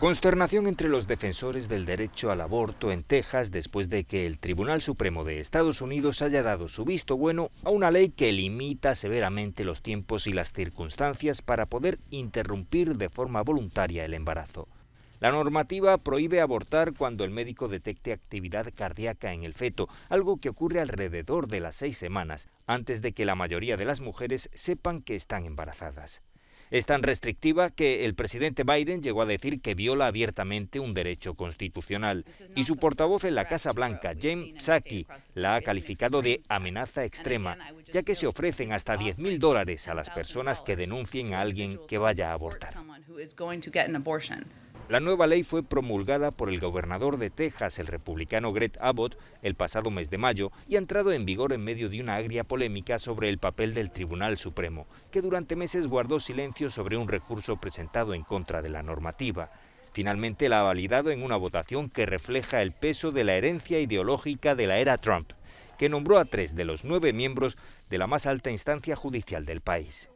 Consternación entre los defensores del derecho al aborto en Texas después de que el Tribunal Supremo de Estados Unidos haya dado su visto bueno a una ley que limita severamente los tiempos y las circunstancias para poder interrumpir de forma voluntaria el embarazo. La normativa prohíbe abortar cuando el médico detecte actividad cardíaca en el feto, algo que ocurre alrededor de las seis semanas, antes de que la mayoría de las mujeres sepan que están embarazadas. Es tan restrictiva que el presidente Biden llegó a decir que viola abiertamente un derecho constitucional. Y su portavoz en la Casa Blanca, James Psaki, la ha calificado de amenaza extrema, ya que se ofrecen hasta 10 mil dólares a las personas que denuncien a alguien que vaya a abortar. La nueva ley fue promulgada por el gobernador de Texas, el republicano Greg Abbott, el pasado mes de mayo y ha entrado en vigor en medio de una agria polémica sobre el papel del Tribunal Supremo, que durante meses guardó silencio sobre un recurso presentado en contra de la normativa. Finalmente la ha validado en una votación que refleja el peso de la herencia ideológica de la era Trump, que nombró a tres de los nueve miembros de la más alta instancia judicial del país.